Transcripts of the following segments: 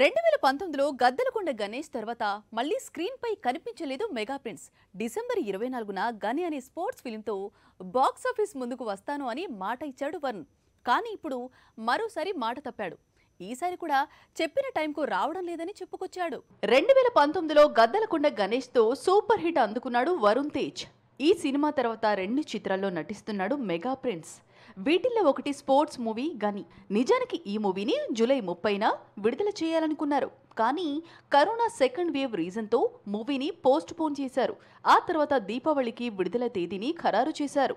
రెండు వేల పంతొమ్మిదిలో గద్దలకొండ గణేష్ తర్వాత మళ్ళీ స్క్రీన్పై కనిపించలేదు మెగా ప్రిన్స్ డిసెంబర్ ఇరవై నాలుగున గని అనే స్పోర్ట్స్ ఫిలింతో బాక్సాఫీస్ ముందుకు వస్తాను అని మాట ఇచ్చాడు వరుణ్ కానీ ఇప్పుడు మరోసారి మాట తప్పాడు ఈసారి కూడా చెప్పిన టైంకు రావడం లేదని చెప్పుకొచ్చాడు రెండు వేల పంతొమ్మిదిలో గద్దలకొండ గణేష్తో సూపర్ హిట్ అందుకున్నాడు వరుణ్ తేజ్ ఈ సినిమా తర్వాత రెండు చిత్రాల్లో నటిస్తున్నాడు మెగా ప్రిన్స్ వీటిల్లో ఒకటి స్పోర్ట్స్ మూవీ గని నిజానికి ఈ మూవీని జూలై ముప్పైన విడుదల చేయాలనుకున్నారు కానీ కరోనా సెకండ్ వేవ్ రీజన్తో మూవీని పోస్ట్ పోన్ చేశారు ఆ తర్వాత దీపావళికి విడుదల తేదీని ఖరారు చేశారు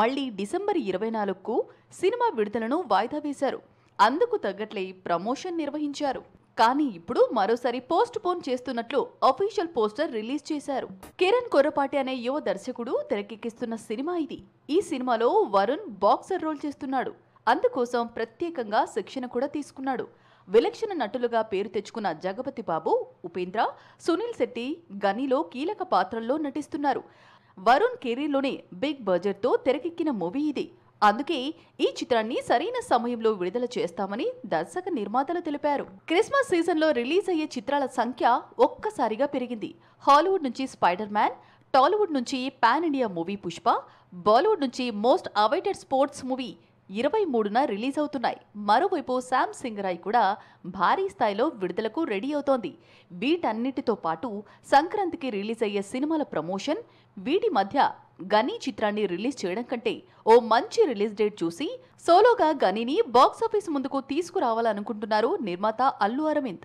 మళ్ళీ డిసెంబర్ ఇరవై నాలుగుకు సినిమా విడుదలను వాయిదా వేశారు అందుకు తగ్గట్లే ప్రమోషన్ నిర్వహించారు కానీ ఇప్పుడు మరోసారి పోస్ట్ పోన్ చేస్తున్నట్లు అఫీషియల్ పోస్టర్ రిలీజ్ చేశారు కిరణ్ కొర్రపాటి అనే యువ దర్శకుడు తెరకెక్కిస్తున్న సినిమా ఇది ఈ సినిమాలో వరుణ్ బాక్సర్ రోల్ చేస్తున్నాడు అందుకోసం ప్రత్యేకంగా శిక్షణ కూడా తీసుకున్నాడు విలక్షణ నటులుగా పేరు తెచ్చుకున్న జగపతి బాబు ఉపేంద్ర సునీల్ శెట్టి గనిలో కీలక పాత్రల్లో నటిస్తున్నారు వరుణ్ కెరీర్లోనే బిగ్ బడ్జెట్తో తెరకెక్కిన మూవీ ఇది అందుకే ఈ చిత్రాన్ని సరైన సమయంలో విడుదల చేస్తామని దర్శక నిర్మాతలు తెలిపారు క్రిస్మస్ సీజన్లో రిలీజ్ అయ్యే చిత్రాల సంఖ్య ఒక్కసారిగా పెరిగింది హాలీవుడ్ నుంచి స్పైడర్ మ్యాన్ టాలీవుడ్ నుంచి pan India movie Pushpa Bollywood నుంచి మోస్ట్ అవైటెడ్ స్పోర్ట్స్ మూవీ ఇరవై మూడున రిలీజ్ అవుతున్నాయి మరోవైపు శామ్ సింగరాయ్ కూడా భారీ స్థాయిలో విడుదలకు రెడీ అవుతోంది వీటన్నిటితో పాటు సంక్రాంతికి రిలీజ్ అయ్యే సినిమాల ప్రమోషన్ వీటి మధ్య గనీ చిత్రాన్ని రిలీజ్ చేయడం కంటే ఓ మంచి రిలీజ్ డేట్ చూసి సోలోగా గనీని బాక్సాఫీస్ ముందుకు తీసుకురావాలనుకుంటున్నారు నిర్మాత అల్లు అరవింద్